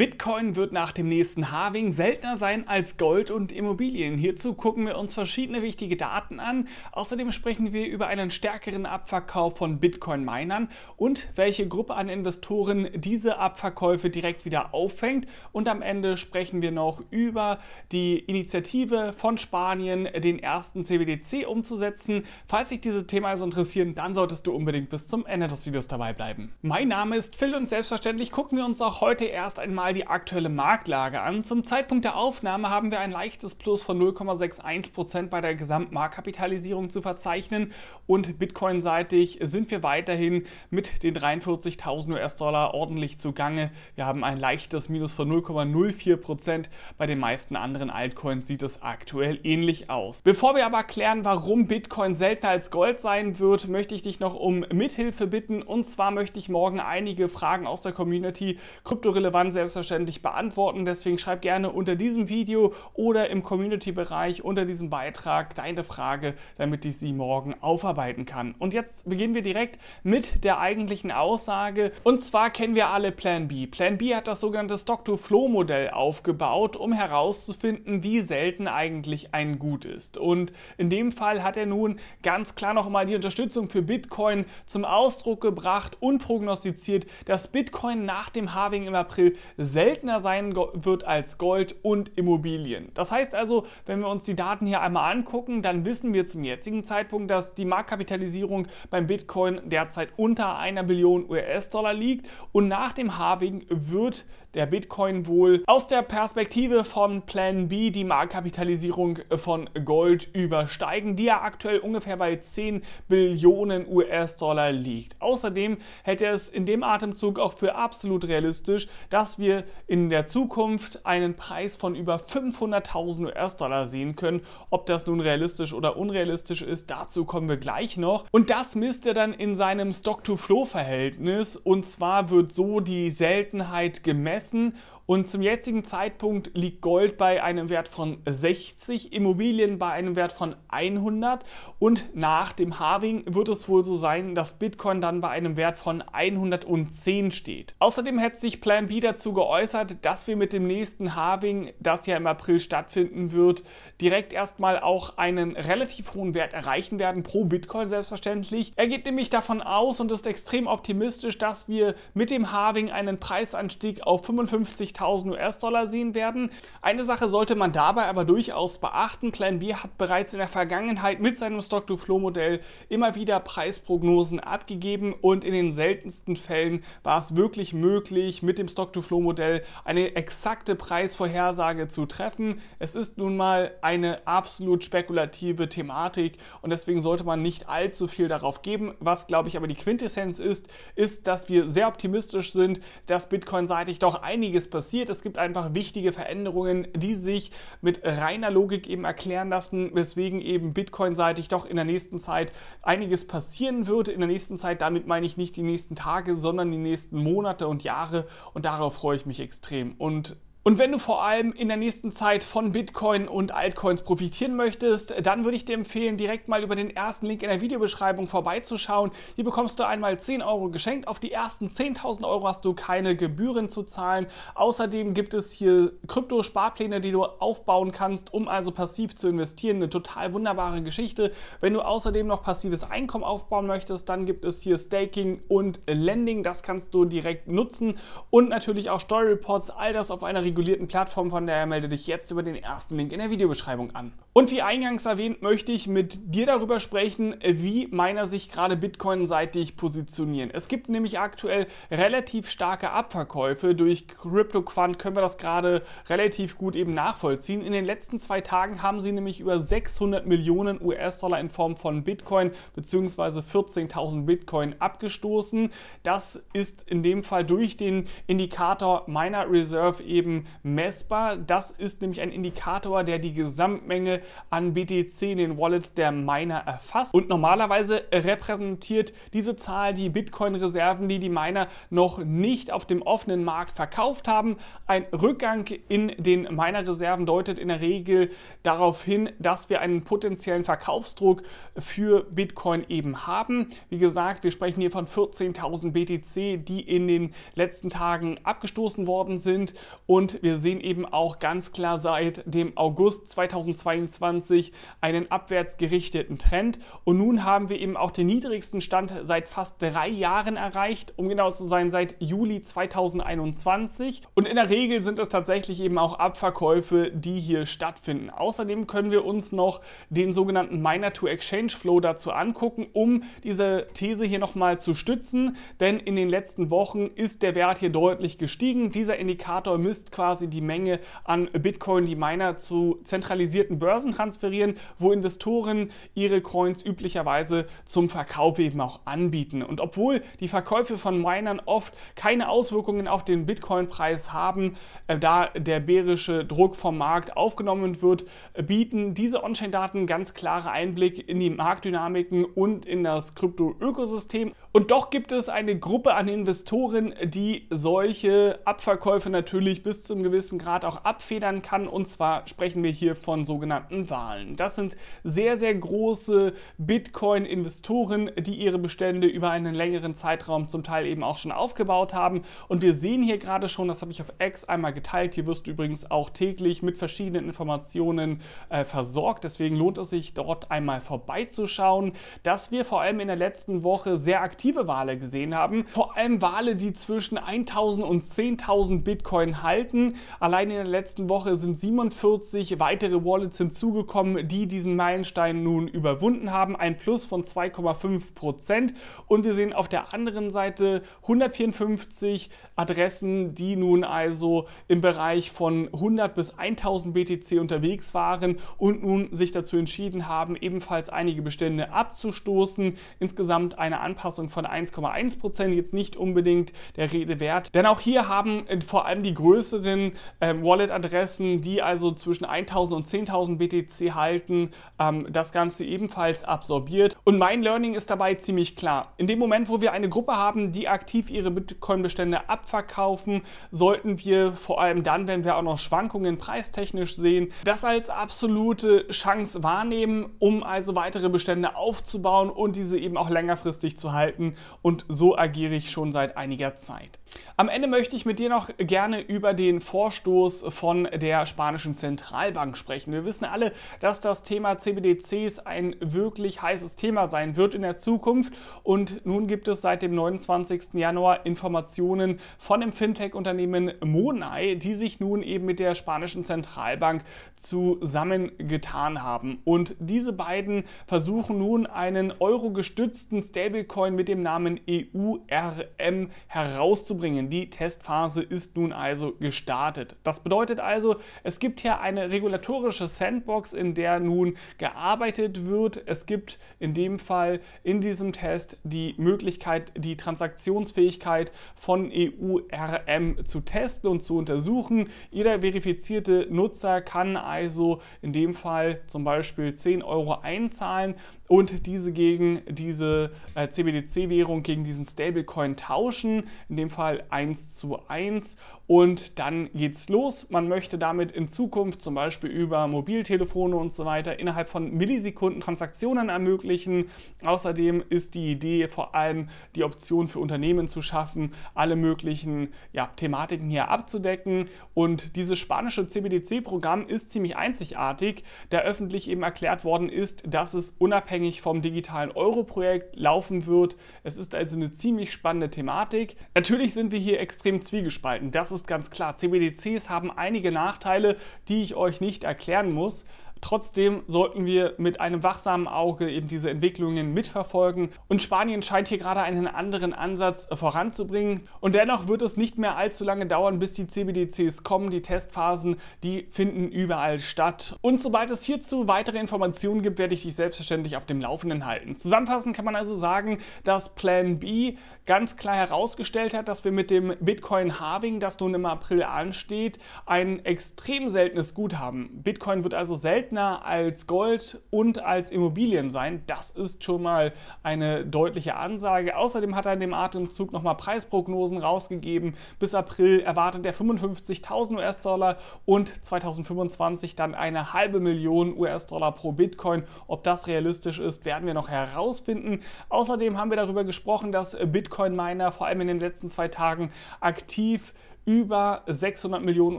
Bitcoin wird nach dem nächsten Harving seltener sein als Gold und Immobilien. Hierzu gucken wir uns verschiedene wichtige Daten an. Außerdem sprechen wir über einen stärkeren Abverkauf von Bitcoin-Minern und welche Gruppe an Investoren diese Abverkäufe direkt wieder auffängt. Und am Ende sprechen wir noch über die Initiative von Spanien, den ersten CBDC umzusetzen. Falls dich dieses Thema also interessiert, dann solltest du unbedingt bis zum Ende des Videos dabei bleiben. Mein Name ist Phil und selbstverständlich gucken wir uns auch heute erst einmal mal die aktuelle Marktlage an. Zum Zeitpunkt der Aufnahme haben wir ein leichtes Plus von 0,61% bei der Gesamtmarktkapitalisierung zu verzeichnen und Bitcoin-seitig sind wir weiterhin mit den 43.000 US-Dollar ordentlich zugange. Wir haben ein leichtes Minus von 0,04%. Bei den meisten anderen Altcoins sieht es aktuell ähnlich aus. Bevor wir aber klären, warum Bitcoin seltener als Gold sein wird, möchte ich dich noch um Mithilfe bitten und zwar möchte ich morgen einige Fragen aus der Community kryptorelevant selbst selbstverständlich beantworten. Deswegen schreib gerne unter diesem Video oder im Community-Bereich unter diesem Beitrag deine Frage, damit ich sie morgen aufarbeiten kann. Und jetzt beginnen wir direkt mit der eigentlichen Aussage. Und zwar kennen wir alle Plan B. Plan B hat das sogenannte Stock-to-Flow-Modell aufgebaut, um herauszufinden, wie selten eigentlich ein Gut ist. Und in dem Fall hat er nun ganz klar nochmal die Unterstützung für Bitcoin zum Ausdruck gebracht und prognostiziert, dass Bitcoin nach dem Halving im April seltener sein wird als Gold und Immobilien. Das heißt also, wenn wir uns die Daten hier einmal angucken, dann wissen wir zum jetzigen Zeitpunkt, dass die Marktkapitalisierung beim Bitcoin derzeit unter einer Billion US-Dollar liegt und nach dem Harving wird der Bitcoin wohl aus der Perspektive von Plan B die Marktkapitalisierung von Gold übersteigen, die ja aktuell ungefähr bei 10 Billionen US-Dollar liegt. Außerdem hält er es in dem Atemzug auch für absolut realistisch, dass wir wir in der Zukunft einen Preis von über 500.000 US-Dollar sehen können. Ob das nun realistisch oder unrealistisch ist, dazu kommen wir gleich noch. Und das misst er dann in seinem Stock-to-Flow-Verhältnis. Und zwar wird so die Seltenheit gemessen und zum jetzigen Zeitpunkt liegt Gold bei einem Wert von 60, Immobilien bei einem Wert von 100 und nach dem Halving wird es wohl so sein, dass Bitcoin dann bei einem Wert von 110 steht. Außerdem hat sich Plan B dazu geäußert, dass wir mit dem nächsten Halving, das ja im April stattfinden wird, direkt erstmal auch einen relativ hohen Wert erreichen werden pro Bitcoin selbstverständlich. Er geht nämlich davon aus und ist extrem optimistisch, dass wir mit dem Halving einen Preisanstieg auf 55 50.000 US-Dollar sehen werden. Eine Sache sollte man dabei aber durchaus beachten. Plan B hat bereits in der Vergangenheit mit seinem Stock-to-Flow-Modell immer wieder Preisprognosen abgegeben und in den seltensten Fällen war es wirklich möglich, mit dem Stock-to-Flow-Modell eine exakte Preisvorhersage zu treffen. Es ist nun mal eine absolut spekulative Thematik und deswegen sollte man nicht allzu viel darauf geben. Was, glaube ich, aber die Quintessenz ist, ist, dass wir sehr optimistisch sind, dass Bitcoin-seitig doch einiges passiert passiert. Es gibt einfach wichtige Veränderungen, die sich mit reiner Logik eben erklären lassen, weswegen eben Bitcoin-seitig doch in der nächsten Zeit einiges passieren wird. In der nächsten Zeit, damit meine ich nicht die nächsten Tage, sondern die nächsten Monate und Jahre. Und darauf freue ich mich extrem. Und und wenn du vor allem in der nächsten Zeit von Bitcoin und Altcoins profitieren möchtest, dann würde ich dir empfehlen, direkt mal über den ersten Link in der Videobeschreibung vorbeizuschauen. Hier bekommst du einmal 10 Euro geschenkt. Auf die ersten 10.000 Euro hast du keine Gebühren zu zahlen. Außerdem gibt es hier Krypto-Sparpläne, die du aufbauen kannst, um also passiv zu investieren. Eine total wunderbare Geschichte. Wenn du außerdem noch passives Einkommen aufbauen möchtest, dann gibt es hier Staking und Lending. Das kannst du direkt nutzen. Und natürlich auch Story Reports. All das auf einer regulierten Plattform, von daher melde dich jetzt über den ersten Link in der Videobeschreibung an. Und wie eingangs erwähnt, möchte ich mit dir darüber sprechen, wie meiner sich gerade Bitcoin seitig positionieren. Es gibt nämlich aktuell relativ starke Abverkäufe. Durch CryptoQuant können wir das gerade relativ gut eben nachvollziehen. In den letzten zwei Tagen haben sie nämlich über 600 Millionen US-Dollar in Form von Bitcoin bzw. 14.000 Bitcoin abgestoßen. Das ist in dem Fall durch den Indikator meiner Reserve eben messbar. Das ist nämlich ein Indikator, der die Gesamtmenge an BTC in den Wallets der Miner erfasst. Und normalerweise repräsentiert diese Zahl die Bitcoin-Reserven, die die Miner noch nicht auf dem offenen Markt verkauft haben. Ein Rückgang in den Miner-Reserven deutet in der Regel darauf hin, dass wir einen potenziellen Verkaufsdruck für Bitcoin eben haben. Wie gesagt, wir sprechen hier von 14.000 BTC, die in den letzten Tagen abgestoßen worden sind und und wir sehen eben auch ganz klar seit dem August 2022 einen abwärts gerichteten Trend. Und nun haben wir eben auch den niedrigsten Stand seit fast drei Jahren erreicht, um genau zu sein, seit Juli 2021. Und in der Regel sind es tatsächlich eben auch Abverkäufe, die hier stattfinden. Außerdem können wir uns noch den sogenannten Miner-to-Exchange-Flow dazu angucken, um diese These hier nochmal zu stützen. Denn in den letzten Wochen ist der Wert hier deutlich gestiegen. Dieser Indikator misst quasi quasi die Menge an Bitcoin, die Miner zu zentralisierten Börsen transferieren, wo Investoren ihre Coins üblicherweise zum Verkauf eben auch anbieten. Und obwohl die Verkäufe von Minern oft keine Auswirkungen auf den Bitcoin-Preis haben, äh, da der bärische Druck vom Markt aufgenommen wird, bieten diese On-Chain-Daten ganz klare Einblick in die Marktdynamiken und in das Krypto-Ökosystem. Und doch gibt es eine Gruppe an Investoren, die solche Abverkäufe natürlich bis zu zu einem gewissen Grad auch abfedern kann. Und zwar sprechen wir hier von sogenannten Wahlen. Das sind sehr, sehr große Bitcoin-Investoren, die ihre Bestände über einen längeren Zeitraum zum Teil eben auch schon aufgebaut haben. Und wir sehen hier gerade schon, das habe ich auf X einmal geteilt. Hier wirst du übrigens auch täglich mit verschiedenen Informationen äh, versorgt. Deswegen lohnt es sich, dort einmal vorbeizuschauen, dass wir vor allem in der letzten Woche sehr aktive Wale gesehen haben. Vor allem Wale, die zwischen 1000 und 10.000 Bitcoin halten Minuten. Allein in der letzten Woche sind 47 weitere Wallets hinzugekommen, die diesen Meilenstein nun überwunden haben. Ein Plus von 2,5 Prozent. Und wir sehen auf der anderen Seite 154 Adressen, die nun also im Bereich von 100 bis 1000 BTC unterwegs waren und nun sich dazu entschieden haben, ebenfalls einige Bestände abzustoßen. Insgesamt eine Anpassung von 1,1 Prozent. Jetzt nicht unbedingt der Rede wert. Denn auch hier haben äh, vor allem die größeren drin, ähm, Wallet-Adressen, die also zwischen 1000 und 10.000 BTC halten, ähm, das Ganze ebenfalls absorbiert. Und mein Learning ist dabei ziemlich klar. In dem Moment, wo wir eine Gruppe haben, die aktiv ihre Bitcoin-Bestände abverkaufen, sollten wir vor allem dann, wenn wir auch noch Schwankungen preistechnisch sehen, das als absolute Chance wahrnehmen, um also weitere Bestände aufzubauen und diese eben auch längerfristig zu halten. Und so agiere ich schon seit einiger Zeit. Am Ende möchte ich mit dir noch gerne über den den Vorstoß von der spanischen Zentralbank sprechen. Wir wissen alle, dass das Thema CBDCs ein wirklich heißes Thema sein wird in der Zukunft. Und nun gibt es seit dem 29. Januar Informationen von dem Fintech-Unternehmen Monai, die sich nun eben mit der spanischen Zentralbank zusammengetan haben. Und diese beiden versuchen nun einen euro-gestützten Stablecoin mit dem Namen EURM herauszubringen. Die Testphase ist nun also gestartet gestartet. Das bedeutet also, es gibt hier eine regulatorische Sandbox, in der nun gearbeitet wird. Es gibt in dem Fall in diesem Test die Möglichkeit, die Transaktionsfähigkeit von EURM zu testen und zu untersuchen. Jeder verifizierte Nutzer kann also in dem Fall zum Beispiel 10 Euro einzahlen und diese gegen diese äh, CBDC-Währung, gegen diesen Stablecoin tauschen, in dem Fall 1 zu 1 und dann dann geht's los. Man möchte damit in Zukunft zum Beispiel über Mobiltelefone und so weiter innerhalb von Millisekunden Transaktionen ermöglichen. Außerdem ist die Idee vor allem die Option für Unternehmen zu schaffen, alle möglichen ja, Thematiken hier abzudecken. Und dieses spanische CBDC-Programm ist ziemlich einzigartig, da öffentlich eben erklärt worden ist, dass es unabhängig vom digitalen Euro-Projekt laufen wird. Es ist also eine ziemlich spannende Thematik. Natürlich sind wir hier extrem zwiegespalten. Das ist ganz klar. CBDCs haben einige Nachteile, die ich euch nicht erklären muss. Trotzdem sollten wir mit einem wachsamen Auge eben diese Entwicklungen mitverfolgen. Und Spanien scheint hier gerade einen anderen Ansatz voranzubringen. Und dennoch wird es nicht mehr allzu lange dauern, bis die CBDCs kommen. Die Testphasen, die finden überall statt. Und sobald es hierzu weitere Informationen gibt, werde ich dich selbstverständlich auf dem Laufenden halten. Zusammenfassend kann man also sagen, dass Plan B ganz klar herausgestellt hat, dass wir mit dem bitcoin Harving, das nun im April ansteht, ein extrem seltenes Gut haben. Bitcoin wird also selten seltener als Gold und als Immobilien sein. Das ist schon mal eine deutliche Ansage. Außerdem hat er in dem Atemzug nochmal Preisprognosen rausgegeben. Bis April erwartet er 55.000 US-Dollar und 2025 dann eine halbe Million US-Dollar pro Bitcoin. Ob das realistisch ist, werden wir noch herausfinden. Außerdem haben wir darüber gesprochen, dass Bitcoin-Miner vor allem in den letzten zwei Tagen aktiv über 600 Millionen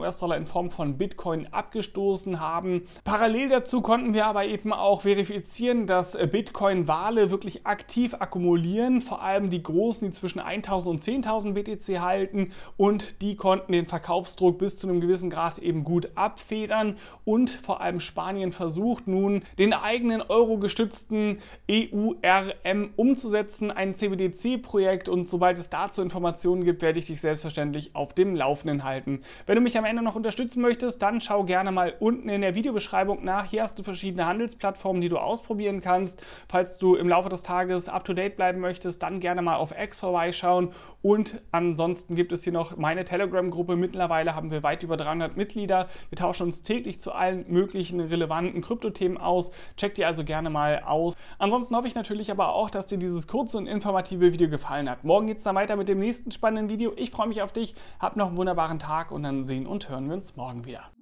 US-Dollar in Form von Bitcoin abgestoßen haben. Parallel dazu konnten wir aber eben auch verifizieren, dass äh, Bitcoin-Wale wirklich aktiv akkumulieren, vor allem die großen, die zwischen 1000 und 10.000 BTC halten und die konnten den Verkaufsdruck bis zu einem gewissen Grad eben gut abfedern und vor allem Spanien versucht nun den eigenen euro-gestützten EURM umzusetzen, ein CBDC-Projekt und sobald es dazu Informationen gibt, werde ich dich selbstverständlich auf dem Laufenden halten. Wenn du mich am Ende noch unterstützen möchtest, dann schau gerne mal unten in der Videobeschreibung nach. Hier hast du verschiedene Handelsplattformen, die du ausprobieren kannst. Falls du im Laufe des Tages up-to-date bleiben möchtest, dann gerne mal auf X vorbeischauen. Und ansonsten gibt es hier noch meine Telegram-Gruppe. Mittlerweile haben wir weit über 300 Mitglieder. Wir tauschen uns täglich zu allen möglichen relevanten Kryptothemen aus. Check die also gerne mal aus. Ansonsten hoffe ich natürlich aber auch, dass dir dieses kurze und informative Video gefallen hat. Morgen geht es dann weiter mit dem nächsten spannenden Video. Ich freue mich auf dich. Hab noch noch einen wunderbaren Tag und dann sehen und hören wir uns morgen wieder.